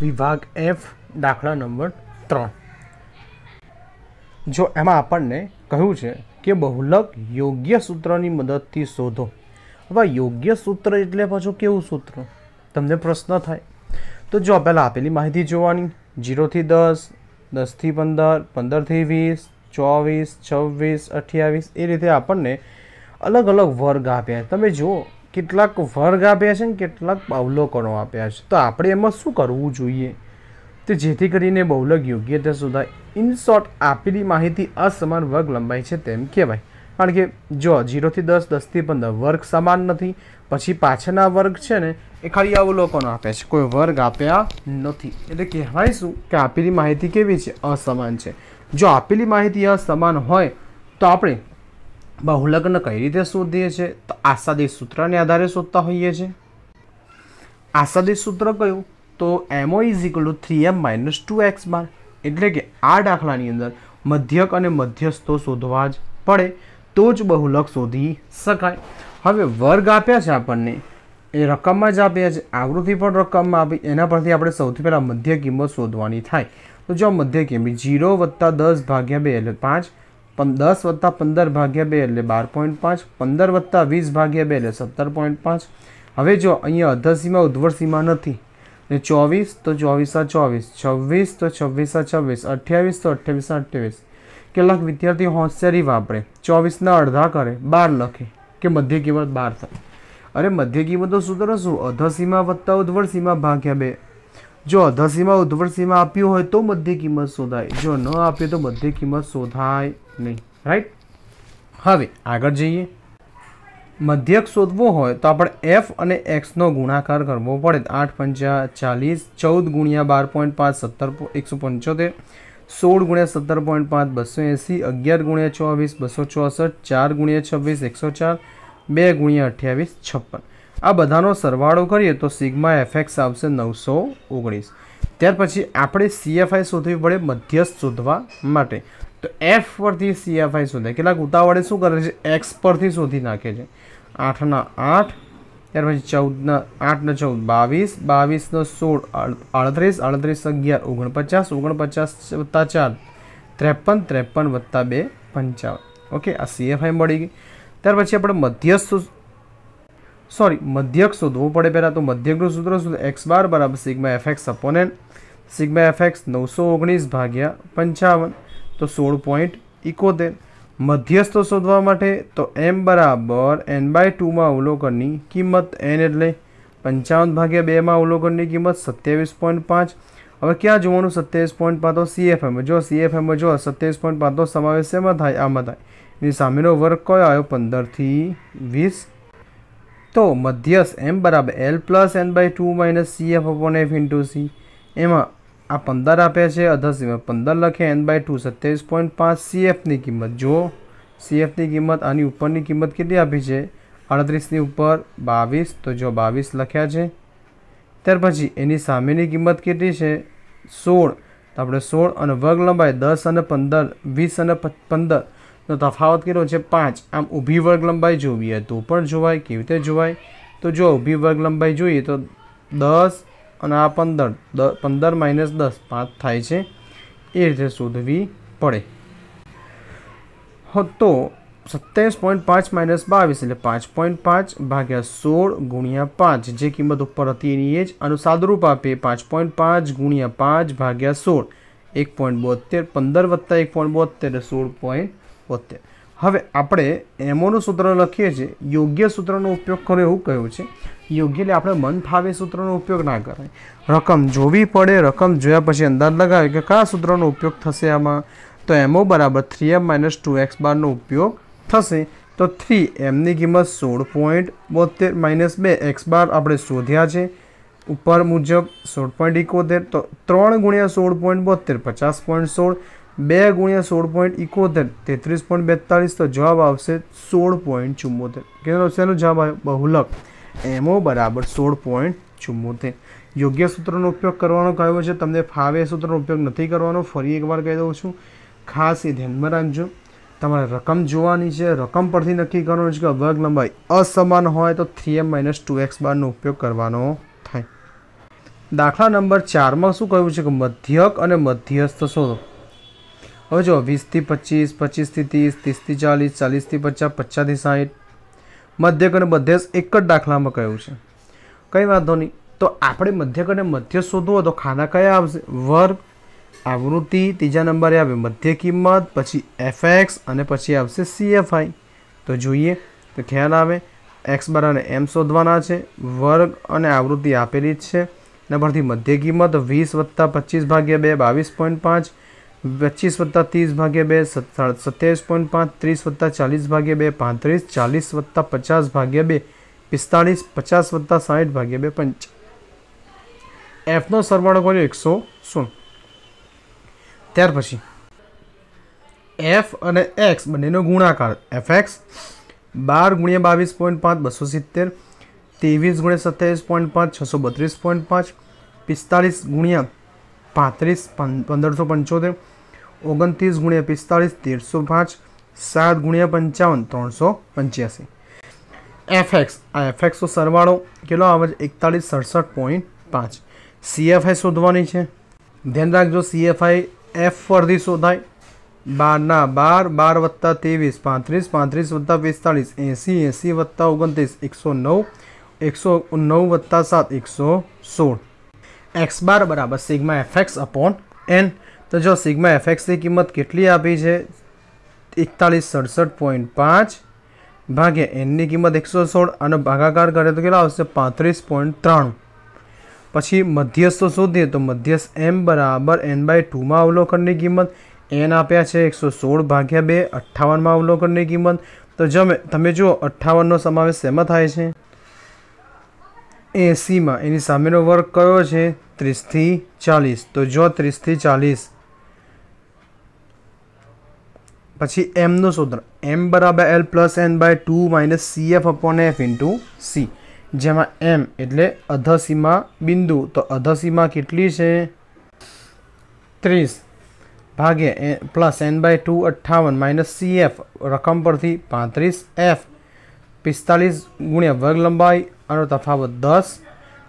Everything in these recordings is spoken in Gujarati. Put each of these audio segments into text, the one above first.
વિભાગ એફ દાખલા નંબર ત્રણ જો એમાં આપણને કહ્યું છે કે બહુલક યોગ્ય સૂત્રની મદદથી શોધો હવે યોગ્ય સૂત્ર એટલે પાછું કેવું સૂત્ર તમને પ્રશ્ન થાય તો જો પહેલાં આપેલી માહિતી જોવાની જીરોથી દસ દસથી પંદર પંદરથી વીસ ચોવીસ છવ્વીસ અઠ્યાવીસ એ રીતે આપણને અલગ અલગ વર્ગ આપ્યા તમે જુઓ કેટલાક વર્ગ આપ્યા છે ને કેટલાક અવલોકનો આપ્યા છે તો આપણે એમાં શું કરવું જોઈએ તે જેથી કરીને બહુલક યોગ્યતા સુધાય ઇન શોર્ટ આપેલી માહિતી અસમાન વર્ગ લંબાઈ છે તેમ કહેવાય કારણ કે જો જીરોથી દસ દસથી પંદર વર્ગ સમાન નથી પછી પાછળના વર્ગ છે ને એ ખાલી અવલોકનો આપે છે કોઈ વર્ગ આપ્યા નથી એટલે કહેવાય શું કે આપેલી માહિતી કેવી છે અસમાન છે જો આપેલી માહિતી અસમાન હોય તો આપણે બહુલગ્ન કઈ રીતે શોધીએ છીએ તો આસાદી સૂત્રને આધારે શોધતા હોઈએ છીએ આસાદી સૂત્ર કયું તો M O is equal to three M minus two X bar એટલે કે આ દાખલાની અંદર મધ્યક અને મધ્યસ્થો શોધવા જ પડે તો જ બહુલક શોધી શકાય હવે વર્ગ આપ્યા છે આપણને એ રકમમાં જ આપ્યા છે આવૃત્તિ પણ રકમમાં આપી એના પરથી આપણે સૌથી પહેલાં મધ્ય કિંમત શોધવાની થાય તો જો મધ્ય કિંમત જીરો વત્તા દસ ભાગ્યા બે એટલે પાંચ દસ વત્તા પંદર ભાગ્યા બે એટલે બાર પોઈન્ટ પાંચ પંદર વત્તા વીસ ભાગ્યા બે એટલે સત્તર પોઈન્ટ પાંચ હવે જો અહીંયા અધસીમા ઉધ્વર સીમા નથી ને ચોવીસ તો ચોવીસા ચોવીસ છવ્વીસ તો છવ્વીસા છવ્વીસ અઠ્યાવીસ તો અઠ્યાવીસા અઠ્યાવીસ કેટલાક વિદ્યાર્થીઓ હોશિયારી વાપરે ચોવીસના અડધા કરે બાર લખે કે મધ્ય કિંમત બાર થાય અરે મધ્ય કિંમતો સૂત્ર શું અધસીમા વત્તા ઉધ્વર સીમા ભાગ્યા બે જો અધસીમા ઉધ્વર સીમા આપ્યું હોય તો મધ્ય કિંમત શોધાય જો ન આપીએ તો મધ્ય કિંમત શોધાય નહીં રાઈટ હવે આગળ જઈએ મધ્યક શોધવો હોય તો આપણે એફ અને એક્સનો ગુણાકાર કરવો પડે આઠ પંચા ચાલીસ ચૌદ ગુણ્યા બાર પોઈન્ટ પાંચ સત્તર એકસો પંચોતેર સોળ ગુણ્યા સત્તર પોઈન્ટ પાંચ બસો એંસી અગિયાર ગુણ્યા ચોવીસ બસો ચોસઠ ચાર ગુણ્યા છવ્વીસ એકસો ચાર બે ગુણ્યા અઠ્યાવીસ છપ્પન આ બધાનો સરવાળો કરીએ તો સિગ્મા એફએક્સ આવશે નવસો ઓગણીસ ત્યાર પછી આપણે સીએફઆઈ શોધવી પડે મધ્યસ્થ શોધવા માટે तो f फॉर दी cfis होता है कि लगभग उतार वाले सो करेंगे x पर से सोदी नाखे छे 8 न 8 14 न 8 न 14 22 22 न 16 38 38 11 49 49 + 4 53 53 + 2 55 ओके आ cfi में बड़ीगी ત્યાર પછી આપણે મધ્યસ સોરી મધ્યક સો દો પડે પેલા તો મધ્યગણ સૂત્ર છે x bar = sigma fx / n sigma fx 919 / 55 તો સોળ પોઈન્ટ ઇકોતેર મધ્યસ્થો શોધવા માટે તો એમ બરાબર એન બાય ટુમાં અવલોકનની કિંમત એન એટલે પંચાવન ભાગ્યા બેમાં અવલોકનની કિંમત સત્યાવીસ પોઈન્ટ પાંચ હવે ક્યાં જોવાનું સત્યાવીસ પોઈન્ટ પાંચ તો સીએફએમમાં જો સીએફએમમાં જો સત્યાવીસ પોઈન્ટ પાંચનો સમાવેશ એમાં થાય આમાં થાય એની સામેનો વર્ગ કયો આવ્યો પંદરથી વીસ તો મધ્યસ્થ એમ બરાબર L plus N by two minus CF upon F into C એમાં આ પંદર આપ્યા છે અધર પંદર લખે એન બાય ટુ સત્યાવીસ પોઈન્ટ પાંચ સીએફની કિંમત જો સીએફની કિંમત આની ઉપરની કિંમત કેટલી આપી છે અડત્રીસની ઉપર બાવીસ તો જો બાવીસ લખ્યા છે ત્યાર પછી એની સામેની કિંમત કેટલી છે સોળ તો આપણે સોળ અને વર્ગ લંબાઈ દસ અને પંદર વીસ અને પંદર તો તફાવત કેટલો છે પાંચ આમ ઊભી વર્ગ લંબાઈ જોવી હોય તો પણ જોવાય કેવી રીતે જોવાય તો જો ઊભી વર્ગ લંબાઈ જોઈએ તો દસ અને આ પંદર દ પંદર માઇનસ દસ પાંચ થાય છે એ રીતે શોધવી પડે તો સત્યાવીસ પોઈન્ટ પાંચ માઇનસ બાવીસ એટલે પાંચ પોઈન્ટ પાંચ ભાગ્યા સોળ ગુણ્યા પાંચ જે કિંમત ઉપર હતી એની એ જ આનું સાદરૂપ આપે પાંચ પોઈન્ટ પાંચ ગુણ્યા પાંચ ભાગ્યા સોળ એક પોઈન્ટ બોતેર પંદર વત્તા એક પોઈન્ટ બોતેર એટલે સોળ પોઈન્ટ બોતેર હવે આપણે એમોનું સૂત્ર લખીએ છીએ યોગ્ય સૂત્રનો ઉપયોગ કરો એવું કહ્યું છે યોગ્ય એટલે આપણે મન ફાવે સૂત્રનો ઉપયોગ ના કરાય રકમ જોવી પડે રકમ જોયા પછી અંદાજ લગાવે કે કયા સૂત્રનો ઉપયોગ થશે આમાં તો એમો બરાબર three M minus two X બારનો ઉપયોગ થશે તો થ્રી એમની કિંમત સોળ પોઈન્ટ બોતેર માઇનસ બે એક્સ બાર આપણે શોધ્યા છે ઉપર મુજબ સોળ પોઈન્ટ ઇકોતેર તો ત્રણ ગુણ્યા સોળ પોઈન્ટ બોતેર પચાસ પોઈન્ટ સોળ બે ગુણ્યા સોળ પોઈન્ટ ઇકોતેર તેત્રીસ પોઈન્ટ બેતાલીસ તો જવાબ આવશે સોળ પોઈન્ટ ચુમ્મોતેર કેટલો આવશે એનો જવાબ આવ્યો બહુલક એમો બરાબર સોળ પોઈન્ટ ચુમ્મોતેર યોગ્ય સૂત્રનો ઉપયોગ કરવાનો કહ્યો છે તમને ફાવે સૂત્રનો ઉપયોગ નથી કરવાનો ફરી એકવાર કહી દઉં છું ખાસ એ ધ્યાનમાં રાખજો તમારે રકમ જોવાની છે રકમ પરથી નક્કી કરવાનું છે કે વર્ગ લંબાઈ અસમાન હોય તો three M minus two X બારનો ઉપયોગ કરવાનો થાય દાખલા નંબર ચારમાં શું કહ્યું છે કે મધ્યક અને મધ્યસ્થ શોધો હવે જો વીસથી પચીસ પચીસથી ત્રીસ ત્રીસથી ચાલીસ ચાલીસથી પચાસ પચાસથી સાહીઠ મધ્યકને બધે જ એક જ દાખલામાં કહ્યું છે કંઈ વાંધો નહીં તો આપણે મધ્યક અને મધ્ય શોધવું હોય તો ખાના કયા આવશે વર્ગ આવૃત્તિ ત્રીજા નંબરે આવે મધ્ય કિંમત પછી એફએક્સ અને પછી આવશે સીએફઆઈ તો જોઈએ તો ખ્યાલ આવે એક્સ અને એમ શોધવાના છે વર્ગ અને આવૃત્તિ આપેલી જ છે પરથી મધ્ય કિંમત વીસ વત્તા પચીસ ભાગ્યા બે બાવીસ પોઈન્ટ પાંચ પચીસ વત્તા ત્રીસ ભાગ્યા બે સત્યાવીસ પોઈન્ટ પાંચ ત્રીસ વત્તા ચાલીસ ભાગ્યા બે પાંત્રીસ ચાલીસ વત્તા પચાસ ભાગ્યા બે પિસ્તાળીસ પચાસ વત્તા સાઠ ભાગ્યા બે પંચ એફનો સરવાળો કર્યો એકસો શૂન્ય ત્યાર પછી એફ અને એક્સ બંનેનો ગુણાકાર એફ એક્સ બાર ગુણ્યા બાવીસ પોઈન્ટ પાંચ બસો સિત્તેર ત્રેવીસ ગુણ્યા સત્યાવીસ પોઈન્ટ પાંચ છસો બત્રીસ પોઈન્ટ પાંચ પિસ્તાળીસ ગુણ્યા પાંત્રીસ પંદરસો પંચોતેર ઓગણત્રીસ ગુણ્યા પિસ્તાળીસ તેરસો પાંચ સાત ગુણ્યા પંચાવન ત્રણસો પંચ્યાસી એફએક્સ આ એફએક્સનો સરવાળો કેટલો આવે છે એકતાલીસ સડસઠ પોઈન્ટ પાંચ સીએફઆઈ શોધવાની છે ધ્યાન રાખજો સીએફઆઈ એફ પરથી શોધાય બારના બાર બાર વત્તા ત્રેવીસ પાંત્રીસ પાંત્રીસ વત્તા પિસ્તાળીસ એંસી એંસી વત્તા ઓગણત્રીસ એકસો નવ એકસો નવ વત્તા સાત એકસો સોળ એક્સ બાર બરાબર સિગ્મા એફએક્સ અપોન એન તો જો સિગ્મા એફએક્સની કિંમત કેટલી આપી છે એકતાલીસ સડસઠ પોઈન્ટ પાંચ ભાગ્યા એનની કિંમત એકસો સોળ અને ભાગાકાર કરે તો કેટલા આવશે પાંત્રીસ પોઈન્ટ ત્રણ પછી મધ્યસ્થો શોધીએ તો મધ્યસ્થ એમ બરાબર એન બાય ટુમાં અવલોકનની કિંમત એન આપ્યા છે એકસો સોળ ભાગ્યા બે અઠ્ઠાવનમાં અવલોકનની કિંમત તો જમે તમે જુઓ અઠ્ઠાવનનો સમાવેશ શેમાં થાય છે એસીમાં એની સામેનો વર્ગ કયો છે ત્રીસથી ચાલીસ તો જો ત્રીસથી ચાલીસ પછી એમનું સૂત્ર એમ બરાબર L plus N by two minus C F upon F into C જેમાં એમ એટલે અધસીમા બિંદુ તો અધસીમા કેટલી છે ત્રીસ ભાગ્યા એ પ્લસ એન બાય ટુ અઠ્ઠાવન માઇનસ સી એફ રકમ પરથી પાંત્રીસ એફ પિસ્તાલીસ ગુણ્યા વર્ગ લંબાઈ અને તફાવત દસ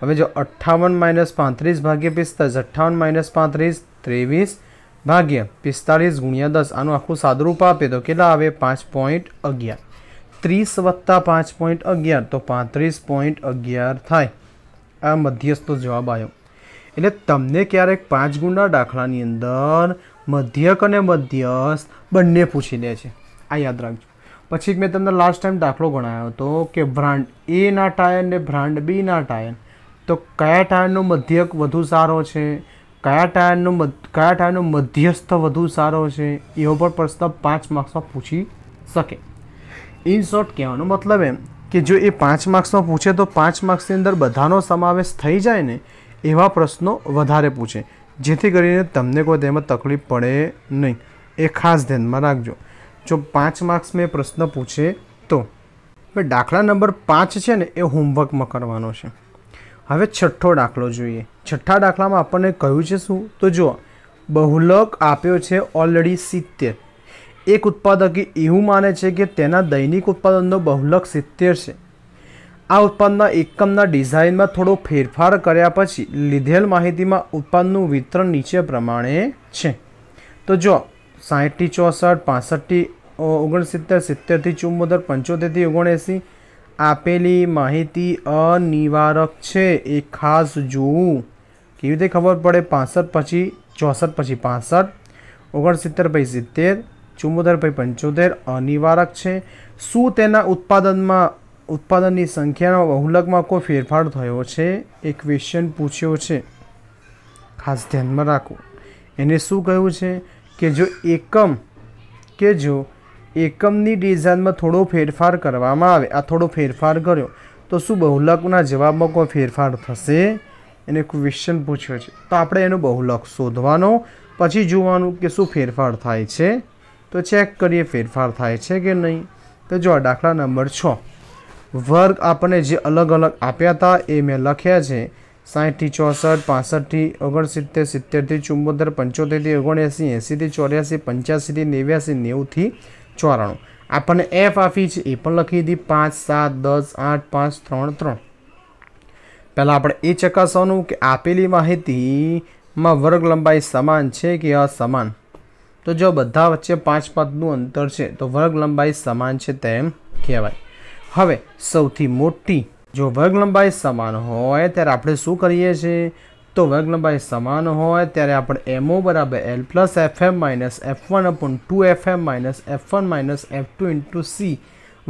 હવે જો અઠ્ઠાવન માઇનસ પાંત્રીસ ભાગ્યા પિસ્તાલીસ અઠ્ઠાવન માઇનસ પાંત્રીસ ત્રેવીસ ભાગ્યા પિસ્તાળીસ ગુણ્યા દસ આનું આખું સાદરૂપ આપે તો કેટલા આવે પાંચ પોઈન્ટ અગિયાર ત્રીસ વત્તા પાંચ પોઈન્ટ અગિયાર તો પાંત્રીસ પોઈન્ટ અગિયાર થાય આ મધ્યસ્થનો જવાબ આવ્યો એટલે તમને ક્યારેક પાંચ ગુણના દાખલાની અંદર મધ્યક અને મધ્યસ્થ બંને પૂછી લે છે આ યાદ રાખજો પછી મેં તમને લાસ્ટ ટાઈમ દાખલો ગણાયો હતો કે બ્રાન્ડ એના ટાયર ને બ્રાન્ડ બીના ટાયર તો કયા ટાયરનો મધ્યક વધુ સારો છે કયા ટાયરનો કયા ટાયરનો મધ્યસ્થ વધુ સારો છે એવો પણ પ્રશ્ન પાંચ માર્ક્સમાં પૂછી શકે ઇન શોર્ટ કહેવાનો મતલબ એમ કે જો એ પાંચ માર્ક્સમાં પૂછે તો પાંચ માર્ક્સની અંદર બધાનો સમાવેશ થઈ જાય ને એવા પ્રશ્નો વધારે પૂછે જેથી કરીને તમને કોઈ તેમાં તકલીફ પડે નહીં એ ખાસ ધ્યાનમાં રાખજો જો પાંચ માર્ક્સ મેં પ્રશ્ન પૂછે તો હવે દાખલા નંબર પાંચ છે ને એ હોમવર્કમાં કરવાનો છે હવે છઠ્ઠો દાખલો જોઈએ છઠ્ઠા દાખલામાં આપણને કહ્યું છે શું તો જુઓ બહુલક આપ્યો છે ઓલરેડી સિત્તેર એક ઉત્પાદકે એવું માને છે કે તેના દૈનિક ઉત્પાદનનો બહુલક સિત્તેર છે આ ઉત્પાદનના એકમના ડિઝાઇનમાં થોડો ફેરફાર કર્યા પછી લીધેલ માહિતીમાં ઉત્પાદનનું વિતરણ નીચે પ્રમાણે છે તો જો સાહીઠથી ચોસઠ પાસઠથી ઓગણસિત્તેર સિત્તેરથી ચુમ્મોતેર પંચોતેરથી ઓગણએંસી આપેલી માહિતી અનિવારક છે એ ખાસ જોવું કેવી રીતે ખબર પડે પાસઠ પછી ચોસઠ પછી પાસઠ ઓગણસિત્તેર પછી સિત્તેર ચુંમોતેર પછી પંચોતેર અનિવારક છે શું તેના ઉત્પાદનમાં ઉત્પાદનની સંખ્યાના બહુલકમાં કોઈ ફેરફાર થયો છે એ ક્વેશ્ચન પૂછ્યો છે ખાસ ધ્યાનમાં રાખો એને શું કહ્યું છે કે જો એકમ કે જો એકમની ડિઝાઇનમાં થોડો ફેરફાર કરવામાં આવે આ થોડો ફેરફાર કર્યો તો શું બહુલકના જવાબમાં કોઈ ફેરફાર થશે એને ક્વેશ્ચન પૂછ્યો છે તો આપણે એનો બહુલક શોધવાનો પછી જોવાનું કે શું ફેરફાર થાય છે તો ચેક કરીએ ફેરફાર થાય છે કે નહીં તો જો દાખલા નંબર છ વર્ગ આપણને જે અલગ અલગ આપ્યા હતા એ મેં લખ્યા છે સાહીઠથી ચોસઠ પાસઠથી ઓગણસિત્તેર સિત્તેરથી ચુંબોતેર પંચોતેરથી ઓગણએંસી એંસીથી ચોર્યાસી પંચ્યાસીથી નેવ્યાસી નેવુંથી ચોરાણું આપણને એફ આપી છે એ પણ લખી હતી પાંચ સાત દસ આઠ પાંચ ત્રણ ત્રણ પહેલાં આપણે એ ચકાસવાનું કે આપેલી માહિતીમાં વર્ગ લંબાઈ સમાન છે કે અસમાન તો જો બધા વચ્ચે પાંચ પાંચનું અંતર છે તો વર્ગ લંબાઈ સમાન છે તેમ કહેવાય હવે સૌથી મોટી જો વર્ગ લંબાઈ સમાન હોય ત્યારે આપણે શું કરીએ છીએ તો વર્ગ લંબાઈ સમાન હોય ત્યારે આપણે એમઓ બરાબર L plus F M minus F one upon two F M minus F one minus F two into C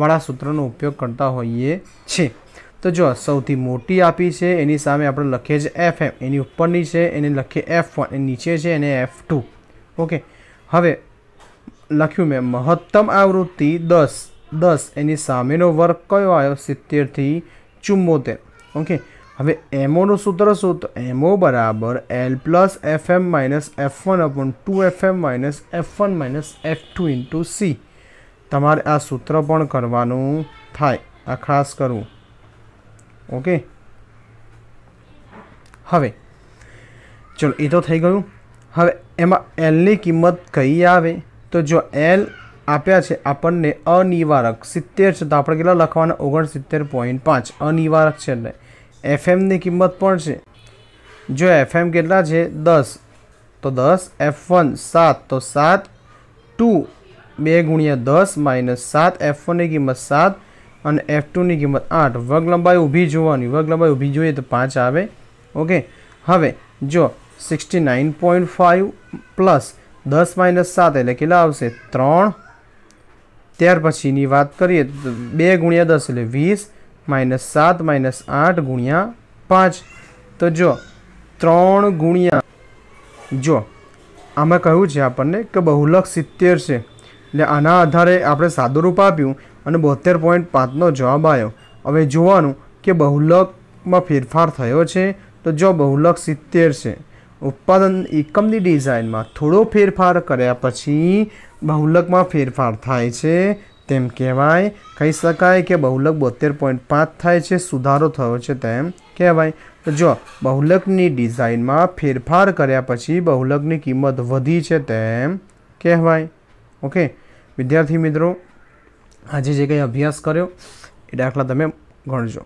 વાળા સૂત્રનો ઉપયોગ કરતા હોઈએ છીએ તો જો સૌથી મોટી આપી છે એની સામે આપણે લખીએ છીએ એફ એમ એની ઉપરની છે એને લખીએ એફ વન એની નીચે છે એને એફ ટુ ઓકે હવે લખ્યું મેં મહત્તમ આવૃત્તિ દસ દસ એની સામેનો વર્ગ કયો આવ્યો સિત્તેરથી ચુમ્મોતેર ઓકે હવે એમઓનું સૂત્ર શું તો એમઓ બરાબર L plus F M minus F one upon two F M minus F one minus F two into C તમારે આ સૂત્ર પણ કરવાનું થાય આ ખાસ કરવું ઓકે હવે ચલો એ તો થઈ ગયું હવે એમાં એલની કિંમત કઈ આવે તો જો એલ આપ્યા છે આપણને અનિવારક સિત્તેર છે તો આપણે કેટલા લખવાના ઓગણસિત્તેર પોઈન્ટ પાંચ અનિવારક છે એટલે એફએમની કિંમત પણ છે જો એફએમ કેટલા છે દસ તો દસ એફ વન સાત તો સાત ટુ બે ગુણ્યા દસ માઇનસ સાત એફ વનની કિંમત સાત અને એફ ટુની કિંમત આઠ વર્ગ લંબાઈ ઊભી જોવાની વર્ગ લંબાઈ ઊભી જોઈએ તો પાંચ આવે ઓકે હવે જો sixty nine point five plus દસ માઇનસ સાત એટલે કેટલા આવશે ત્રણ ત્યાર પછીની વાત કરીએ તો બે ગુણ્યા દસ એટલે વીસ માઇનસ સાત માઇનસ આઠ ગુણ્યા પાંચ તો જો ત્રણ ગુણ્યા જો આમાં કહ્યું છે આપણને કે બહુલક સિત્તેર છે એટલે આના આધારે આપણે સાદું રૂપ આપ્યું અને બોતેર પોઈન્ટ પાંચનો જવાબ આવ્યો હવે જોવાનું કે બહુલકમાં ફેરફાર થયો છે તો જો બહુલક સિત્તેર છે ઉત્પાદન એકમની ડિઝાઇનમાં થોડો ફેરફાર કર્યા પછી બહુલકમાં ફેરફાર થાય છે તેમ કહેવાય કહી શકાય કે બહુલક બોતેર પોઈન્ટ પાંચ થાય છે સુધારો થયો છે તેમ કહેવાય તો જો બહુલકની ડિઝાઇનમાં ફેરફાર કર્યા પછી બહુલકની કિંમત વધી છે તેમ કહેવાય ઓકે વિદ્યાર્થી મિત્રો આજે જે કંઈ અભ્યાસ કર્યો એ દાખલા તમે ગણજો